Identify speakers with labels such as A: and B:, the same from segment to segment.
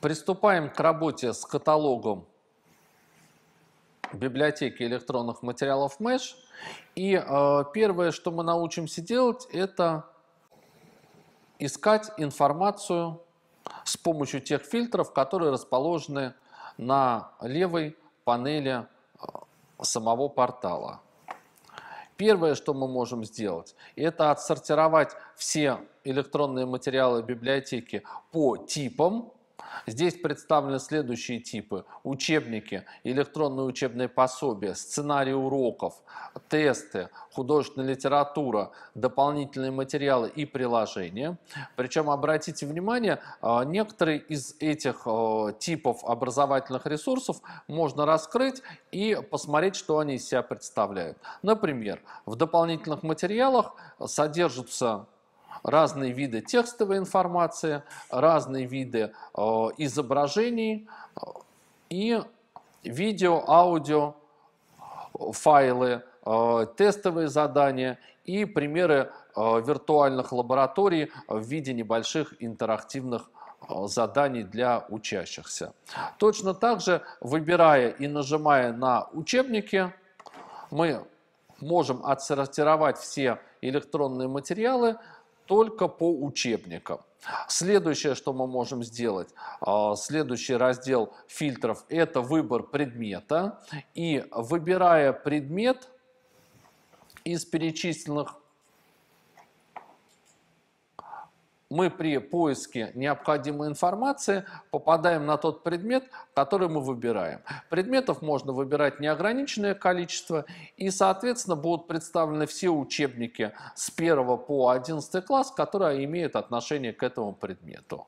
A: Приступаем к работе с каталогом библиотеки электронных материалов Mesh. И э, первое, что мы научимся делать, это искать информацию с помощью тех фильтров, которые расположены на левой панели э, самого портала. Первое, что мы можем сделать, это отсортировать все электронные материалы библиотеки по типам, Здесь представлены следующие типы. Учебники, электронные учебные пособия, сценарии уроков, тесты, художественная литература, дополнительные материалы и приложения. Причем, обратите внимание, а, некоторые из этих а, типов образовательных ресурсов можно раскрыть и посмотреть, что они из себя представляют. Например, в дополнительных материалах содержатся разные виды текстовой информации, разные виды э, изображений э, и видео, аудио, файлы, э, тестовые задания и примеры виртуальных лабораторий в виде небольших интерактивных заданий для учащихся. Точно так же, выбирая и нажимая на учебники, мы можем отсортировать все электронные материалы только по учебникам. Следующее, что мы можем сделать, а, следующий раздел фильтров – это выбор предмета. И выбирая предмет из перечисленных мы при поиске необходимой информации попадаем на тот предмет, который мы выбираем. Предметов можно выбирать неограниченное количество, и, соответственно, будут представлены все учебники с 1 по 11 класс, которые имеют отношение к этому предмету.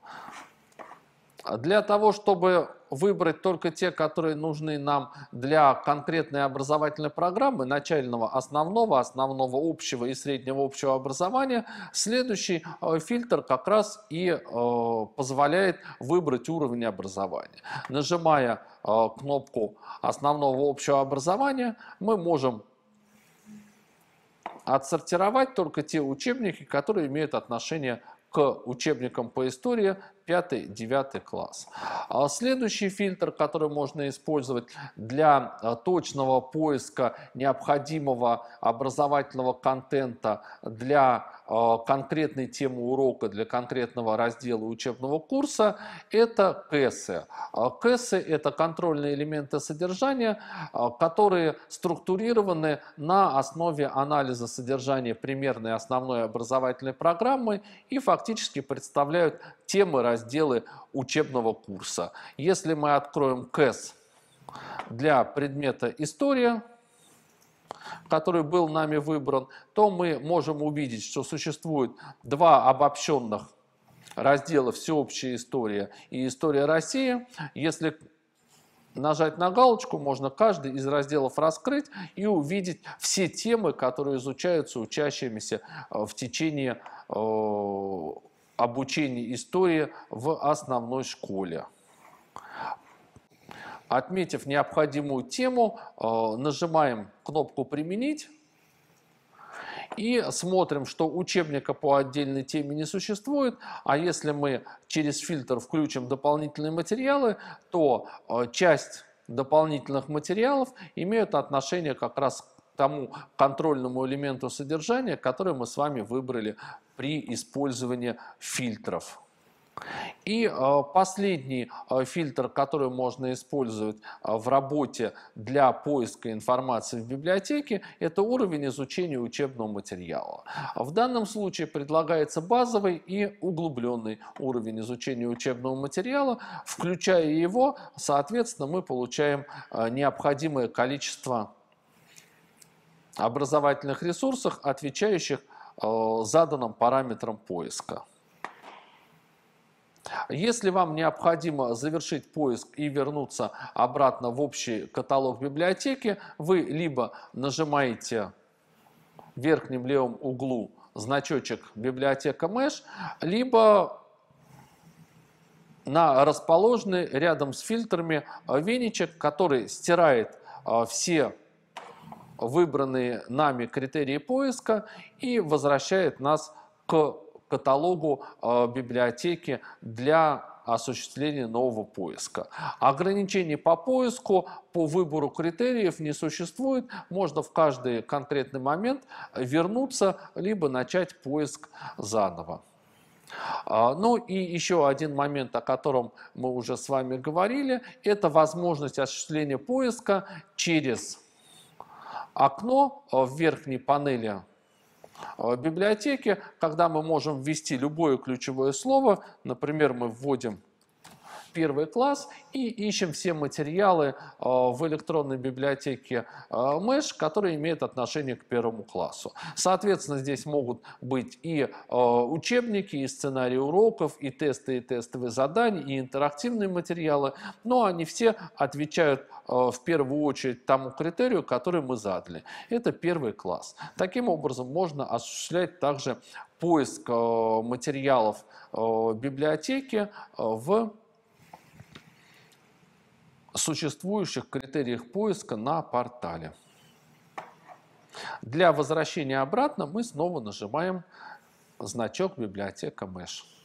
A: А для того, чтобы выбрать только те, которые нужны нам для конкретной образовательной программы, начального, основного, основного общего и среднего общего образования, следующий э, фильтр как раз и э, позволяет выбрать уровень образования. Нажимая э, кнопку основного общего образования, мы можем отсортировать только те учебники, которые имеют отношение к учебникам по истории 5-9 класс. А следующий фильтр, который можно использовать для а, точного поиска необходимого образовательного контента для а, конкретной темы урока, для конкретного раздела учебного курса, это КЭСы. КЭСы – это контрольные элементы содержания, которые структурированы на основе анализа содержания примерной основной образовательной программы и фактически представляют темы раздела разделы учебного курса. Если мы откроем КЭС для предмета «История», который был нами выбран, то мы можем увидеть, что существует два обобщенных раздела «Всеобщая история» и «История России». Если нажать на галочку, можно каждый из разделов раскрыть и увидеть все темы, которые изучаются учащимися э, в течение э, Обучение истории в основной школе. Отметив необходимую тему, э, нажимаем кнопку «Применить» и смотрим, что учебника по отдельной теме не существует, а если мы через фильтр включим дополнительные материалы, то э, часть дополнительных материалов имеют отношение как раз тому контрольному элементу содержания, который мы с вами выбрали при использовании фильтров. И э, последний э, фильтр, который можно использовать э, в работе для поиска информации в библиотеке, это уровень изучения учебного материала. В данном случае предлагается базовый и углубленный уровень изучения учебного материала. Включая его, соответственно, мы получаем необходимое количество образовательных ресурсах, отвечающих э, заданным параметрам поиска. Если вам необходимо завершить поиск и вернуться обратно в общий каталог библиотеки, вы либо нажимаете в верхнем левом углу значочек «Библиотека МЭШ, либо на расположенный рядом с фильтрами веничек, который стирает э, все выбранные нами критерии поиска и возвращает нас к каталогу э, библиотеки для осуществления нового поиска. Ограничений по поиску, по выбору критериев не существует. Можно в каждый конкретный момент вернуться, либо начать поиск заново. А, ну и еще один момент, о котором мы уже с вами говорили, это возможность осуществления поиска через окно э, в верхней панели э, библиотеки, когда мы можем ввести любое ключевое слово, например, мы вводим первый класс и ищем все материалы э, в электронной библиотеке МЭШ, которые имеют отношение к первому классу. Соответственно, здесь могут быть и э, учебники, и сценарии уроков, и тесты, и тестовые задания, и интерактивные материалы, но они все отвечают э, в первую очередь тому критерию, который мы задали. Это первый класс. Таким образом, можно осуществлять также поиск материалов библиотеки в существующих критериях поиска на портале. Для возвращения обратно мы снова нажимаем значок библиотека МЭШ.